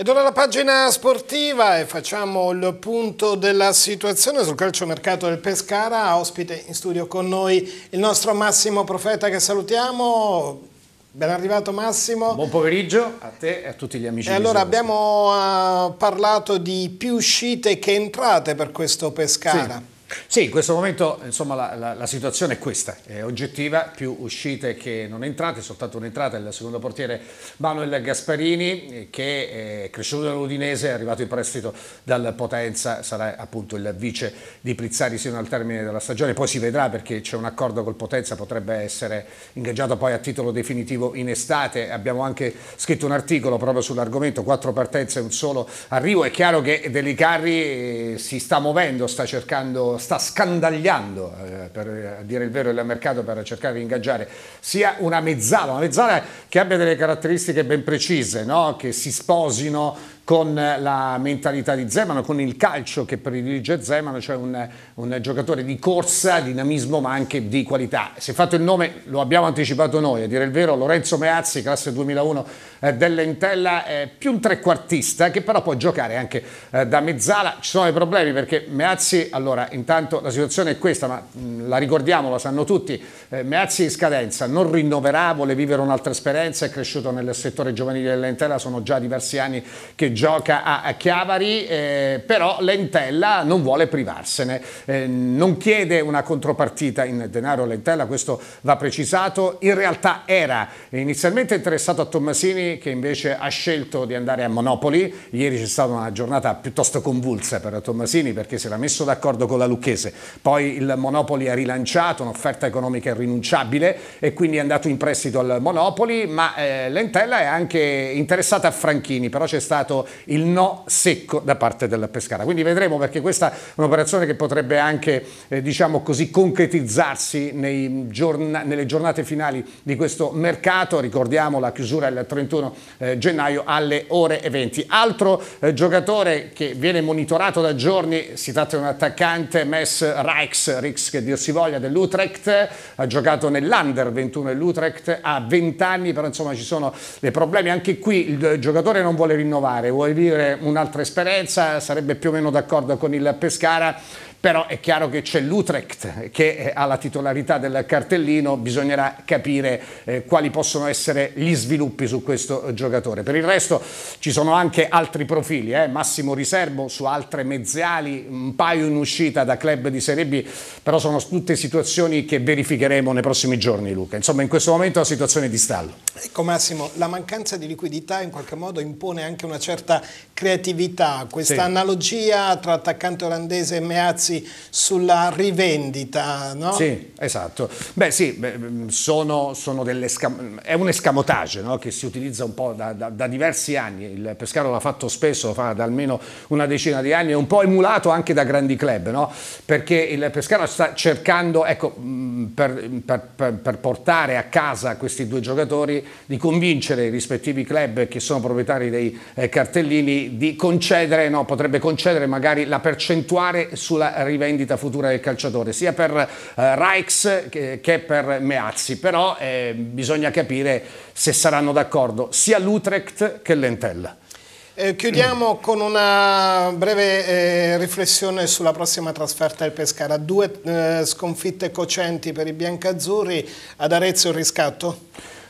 Ed ora la pagina sportiva e facciamo il punto della situazione sul calciomercato del Pescara, ospite in studio con noi il nostro Massimo Profeta che salutiamo. Ben arrivato Massimo. Buon pomeriggio a te e a tutti gli amici. E allora abbiamo uh, parlato di più uscite che entrate per questo Pescara. Sì. Sì, in questo momento insomma, la, la, la, situazione è questa, è oggettiva, più uscite che non entrate, soltanto un'entrata del secondo portiere Manuel Gasparini eh, che è cresciuto dall'Udinese, è arrivato in prestito dal Potenza, sarà appunto il vice di Prizzari sino al termine della stagione, poi si vedrà perché c'è un accordo col Potenza, potrebbe essere ingaggiato poi a titolo definitivo in estate, abbiamo anche scritto un articolo proprio sull'argomento, quattro partenze e un solo arrivo, è chiaro che Delicarri eh, si sta muovendo, sta cercando sta scandagliando, eh, per eh, dire il vero, il mercato per cercare di ingaggiare sia una mezzala, una mezzala che abbia delle caratteristiche ben precise, no? che si sposino con la mentalità di Zeman, con il calcio che predilige Zeman, cioè un, un, giocatore di corsa, dinamismo ma anche di qualità. Si è fatto il nome, lo abbiamo anticipato noi, a dire il vero, Lorenzo Meazzi, classe 2001 eh, dell'Entella, eh, più un trequartista che però può giocare anche eh, da mezzala. Ci sono dei problemi perché Meazzi, allora intanto la situazione è questa, ma mh, mm, la ricordiamo, lo sanno tutti, eh, Meazzi in scadenza, non rinnoverà, vuole vivere un'altra esperienza, è cresciuto nel settore giovanile dell'Entella, sono già diversi anni che gioca a Chiavari, eh, però Lentella non vuole privarsene, eh, non chiede una contropartita in denaro Lentella, questo va precisato, in realtà era inizialmente interessato a Tommasini che invece ha scelto di andare a Monopoli, ieri c'è stata una giornata piuttosto convulsa per Tommasini perché si era messo d'accordo con la Lucchese, poi il Monopoli ha rilanciato un'offerta economica irrinunciabile e quindi è andato in prestito al Monopoli, ma eh, Lentella è anche interessata a Franchini, però c'è stato il no secco da parte del Pescara. Quindi vedremo perché questa è un'operazione che potrebbe anche eh, diciamo così, concretizzarsi giorn nelle giornate finali di questo mercato. Ricordiamo la chiusura il 31 eh, gennaio alle ore 20. Altro eh, giocatore che viene monitorato da giorni, si tratta di un attaccante, Mess Rijks, Rix che dir si voglia, dell'Utrecht, ha giocato nell'Under 21 dell'Utrecht, ha 20 anni, però insomma ci sono dei problemi. Anche qui il giocatore non vuole rinnovare, vuoi vivere un'altra esperienza, sarebbe più o meno d'accordo con il Pescara, però è chiaro che c'è l'Utrecht che eh, ha la titolarità del cartellino, bisognerà capire eh, quali possono essere gli sviluppi su questo giocatore. Per il resto ci sono anche altri profili, eh? Massimo Riservo su altre mezziali, un paio in uscita da club di Serie B, però sono tutte situazioni che verificheremo nei prossimi giorni Luca. Insomma in questo momento è una situazione di stallo. Ecco Massimo, la mancanza di liquidità in qualche modo impone anche una certa certa creatività, questa sì. analogia tra attaccante olandese e Meazzi sulla rivendita, no? Sì, esatto. Beh sì, beh, sono, delle è un escamotage no? che si utilizza un po' da, da, da diversi anni, il Pescaro l'ha fatto spesso, lo fa da almeno una decina di anni, è un po' emulato anche da grandi club, no? perché il Pescaro sta cercando, ecco, per, per, per, portare a casa questi due giocatori, di convincere i rispettivi club che sono proprietari dei eh, cartellini di concedere, no, potrebbe concedere magari la percentuale sulla rivendita futura del calciatore, sia per eh, Reichs che, che, per Meazzi, però eh, bisogna capire se saranno d'accordo sia l'Utrecht che l'Entella. Eh, chiudiamo mm. con una breve eh, riflessione sulla prossima trasferta del Pescara. Due eh, sconfitte cocenti per i biancazzurri, ad Arezzo il riscatto?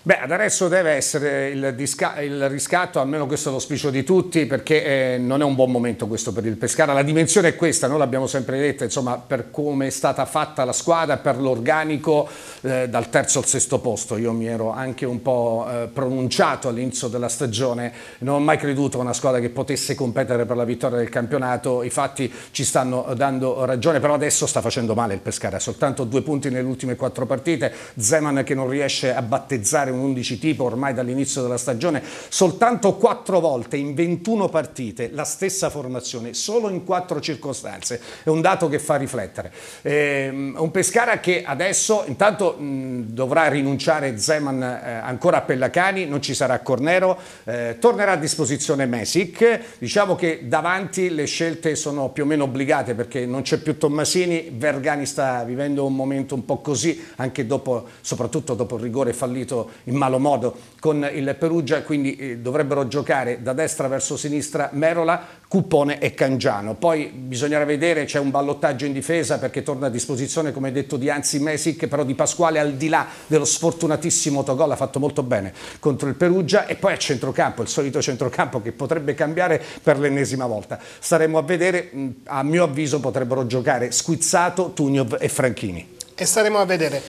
Beh, adesso deve essere il, il, riscatto, almeno questo è l'ospicio di tutti, perché eh, non è un buon momento questo per il Pescara. La dimensione è questa, noi l'abbiamo sempre detta, insomma, per come è stata fatta la squadra, per l'organico eh, dal terzo al sesto posto. Io mi ero anche un po' eh, pronunciato all'inizio della stagione, non ho mai creduto a una squadra che potesse competere per la vittoria del campionato, i fatti ci stanno dando ragione, però adesso sta facendo male il Pescara, soltanto due punti nelle ultime quattro partite, Zeman che non riesce a battezzare giocare un 11 tipo ormai dall'inizio della stagione, soltanto 4 volte in 21 partite la stessa formazione, solo in 4 circostanze, è un dato che fa riflettere. Eh, un Pescara che adesso intanto mh, dovrà rinunciare Zeman eh, ancora a Pellacani, non ci sarà Cornero, eh, tornerà a disposizione Mesic, diciamo che davanti le scelte sono più o meno obbligate perché non c'è più Tommasini, Vergani sta vivendo un momento un po' così, anche dopo, soprattutto dopo il rigore fallito in malo modo con il Perugia, quindi eh, dovrebbero giocare da destra verso sinistra Merola, Cupone e Cangiano. Poi bisognerà vedere, c'è un ballottaggio in difesa perché torna a disposizione, come detto, di Anzi Mesic, però di Pasquale al di là dello sfortunatissimo Togol, ha fatto molto bene contro il Perugia e poi a centrocampo, il solito centrocampo che potrebbe cambiare per l'ennesima volta. Staremo a vedere, mm, a mio avviso potrebbero giocare Squizzato, Tugno e Franchini e staremo a vedere.